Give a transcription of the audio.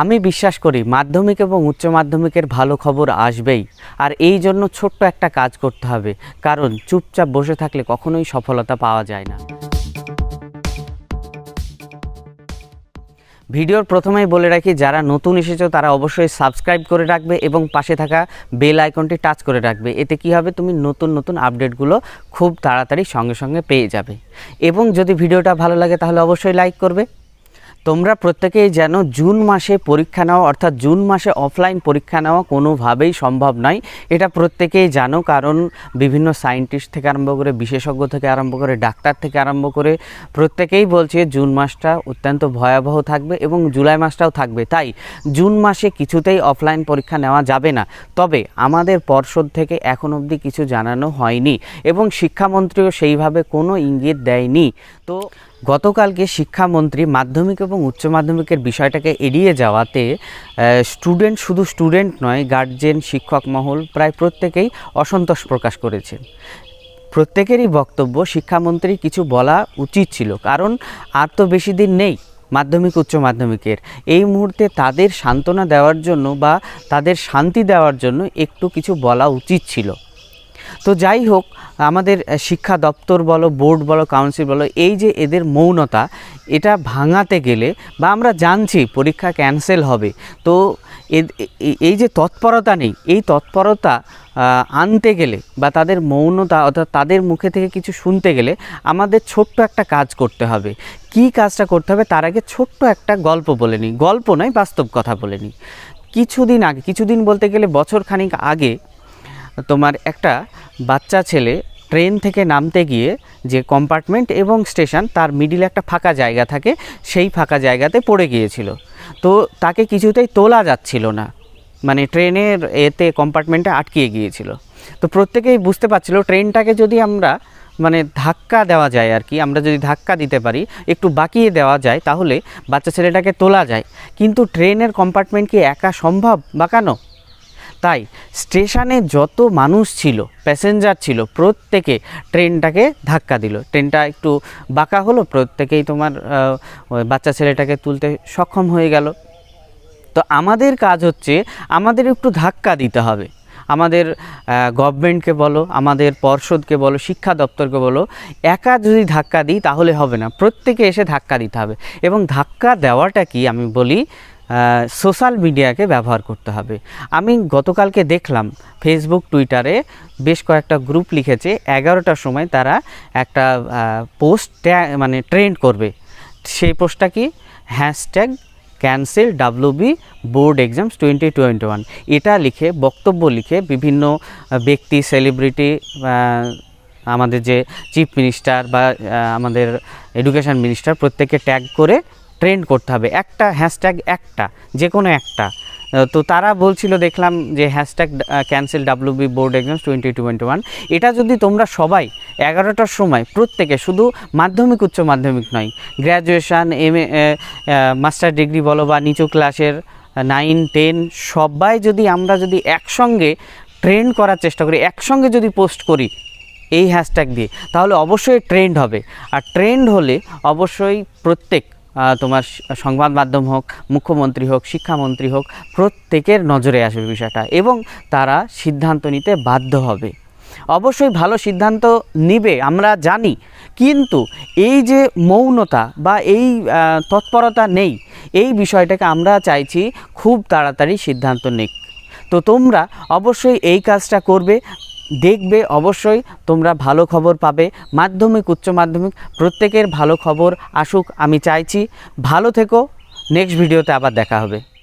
আমি বিশ্বাস করি মাধ্যমিক এবং উচ্চ মাধ্যমিকের ভালো খবর আসবেই আর এই জন্য ছোট্ট একটা কাজ করতে হবে কারণ চুপচাপ বসে থাকলে কখনোই সফলতা পাওয়া যায় না ভিডিওর প্রথমেই বলে রাখি যারা নতুন এসেছো তারা অবশ্যই সাবস্ক্রাইব করে রাখবে এবং পাশে থাকা বেল আইকনটি টাচ করে রাখবে এতে কি হবে তুমি নতুন নতুন আপডেটগুলো খুব তাড়াতাড়ি সঙ্গে সঙ্গে পেয়ে যাবে এবং যদি ভিডিওটা ভালো লাগে তাহলে অবশ্যই লাইক করবে তোমরা প্রত্যেকেই যেন জুন মাসে পরীক্ষা নেওয়া অর্থাৎ জুন মাসে অফলাইন পরীক্ষা নেওয়া কোনোভাবেই সম্ভব নয় এটা প্রত্যেকেই জানো কারণ বিভিন্ন সায়েন্টিস্ট থেকে আরম্ভ করে বিশেষজ্ঞ থেকে আরম্ভ করে ডাক্তার থেকে আরম্ভ করে প্রত্যেকেই বলছে জুন মাসটা অত্যন্ত ভয়াবহ থাকবে এবং জুলাই মাসটাও থাকবে তাই জুন মাসে কিছুতেই অফলাইন পরীক্ষা নেওয়া যাবে না তবে আমাদের পর্ষদ থেকে এখন অবধি কিছু জানানো হয়নি এবং শিক্ষামন্ত্রীও সেইভাবে কোনো ইঙ্গিত দেয়নি তো গতকালকে শিক্ষামন্ত্রী মাধ্যমিক এবং উচ্চ মাধ্যমিকের বিষয়টাকে এড়িয়ে যাওয়াতে স্টুডেন্ট শুধু স্টুডেন্ট নয় গার্জেন শিক্ষক মহল প্রায় প্রত্যেকেই অসন্তোষ প্রকাশ করেছেন প্রত্যেকেরই বক্তব্য শিক্ষামন্ত্রী কিছু বলা উচিত ছিল কারণ আর তো বেশি দিন নেই মাধ্যমিক উচ্চ মাধ্যমিকের এই মুহূর্তে তাদের সান্ত্বনা দেওয়ার জন্য বা তাদের শান্তি দেওয়ার জন্য একটু কিছু বলা উচিত ছিল তো যাই হোক আমাদের শিক্ষা দপ্তর বলো বোর্ড বলো কাউন্সিল বলো এই যে এদের মৌনতা এটা ভাঙাতে গেলে বা আমরা জানছি পরীক্ষা ক্যান্সেল হবে তো এই যে তৎপরতা নেই এই তৎপরতা আনতে গেলে বা তাদের মৌনতা অর্থাৎ তাদের মুখে থেকে কিছু শুনতে গেলে আমাদের ছোট্ট একটা কাজ করতে হবে কি কাজটা করতে হবে তার আগে ছোট্ট একটা গল্প বলে নিই গল্প নয় বাস্তব কথা বলে নিই কিছুদিন আগে কিছুদিন বলতে গেলে বছর খানিক আগে তোমার একটা বাচ্চা ছেলে ট্রেন থেকে নামতে গিয়ে যে কম্পার্টমেন্ট এবং স্টেশন তার মিডিলে একটা ফাঁকা জায়গা থাকে সেই ফাঁকা জায়গাতে পড়ে গিয়েছিল তো তাকে কিছুতেই তোলা যাচ্ছিল না মানে ট্রেনের এতে কম্পার্টমেন্টে আটকিয়ে গিয়েছিল তো প্রত্যেকেই বুঝতে পারছিল ট্রেনটাকে যদি আমরা মানে ধাক্কা দেওয়া যায় আর কি আমরা যদি ধাক্কা দিতে পারি একটু বাকিয়ে দেওয়া যায় তাহলে বাচ্চা ছেলেটাকে তোলা যায় কিন্তু ট্রেনের কম্পার্টমেন্ট কি একা সম্ভব বা কেন তাই স্টেশনে যত মানুষ ছিল প্যাসেঞ্জার ছিল প্রত্যেকে ট্রেনটাকে ধাক্কা দিল ট্রেনটা একটু বাঁকা হলো প্রত্যেকেই তোমার বাচ্চা ছেলেটাকে তুলতে সক্ষম হয়ে গেল তো আমাদের কাজ হচ্ছে আমাদের একটু ধাক্কা দিতে হবে আমাদের গভর্নমেন্টকে বলো আমাদের পর্ষদকে বলো শিক্ষা দপ্তরকে বলো একা যদি ধাক্কা দিই তাহলে হবে না প্রত্যেকে এসে ধাক্কা দিতে হবে এবং ধাক্কা দেওয়াটা কি আমি বলি সোশ্যাল মিডিয়াকে ব্যবহার করতে হবে আমি গতকালকে দেখলাম ফেসবুক টুইটারে বেশ কয়েকটা গ্রুপ লিখেছে এগারোটার সময় তারা একটা পোস্ট মানে ট্রেন্ড করবে সেই পোস্টটা কি hashtag cancel WB board exams twenty twenty one এটা লিখে বক্তব্য লিখে বিভিন্ন ব্যক্তি সেলিব্রিটি আমাদের যে চিফ মিনিস্টার বা আমাদের এডুকেশান মিনিস্টার প্রত্যেককে ট্যাগ করে ট্রেন্ড করতে হবে একটা হ্যাশট্যাগ একটা যে কোনো একটা তো তারা বলছিল দেখলাম যে hashtag cancel WB board exam twenty twenty one এটা যদি তোমরা সবাই এগারোটার সময় প্রত্যেকে শুধু মাধ্যমিক উচ্চ মাধ্যমিক নয় graduation M A master degree বলো বা নিচু ক্লাসের নাইন টেন সবাই যদি আমরা যদি একসঙ্গে ট্রেন্ড করার চেষ্টা করি একসঙ্গে যদি পোস্ট করি এই হ্যাশট্যাগ দিয়ে তাহলে অবশ্যই ট্রেন্ড হবে আর ট্রেন্ড হলে অবশ্যই প্রত্যেক তোমার সংবাদ মাধ্যম হোক মুখ্যমন্ত্রী হোক শিক্ষামন্ত্রী হোক প্রত্যেকের নজরে আসবে বিষয়টা এবং তারা সিদ্ধান্ত নিতে বাধ্য হবে অবশ্যই ভালো সিদ্ধান্ত নিবে আমরা জানি কিন্তু এই যে মৌনতা বা এই তৎপরতা নেই এই বিষয়টাকে আমরা চাইছি খুব তাড়াতাড়ি সিদ্ধান্ত নিক তো তোমরা অবশ্যই এই কাজটা করবে দেখবে অবশ্যই তোমরা ভালো খবর পাবে মাধ্যমিক উচ্চ মাধ্যমিক প্রত্যেকের ভালো খবর আসুক আমি চাইছি ভালো থেকো নেক্সট ভিডিওতে আবার দেখা হবে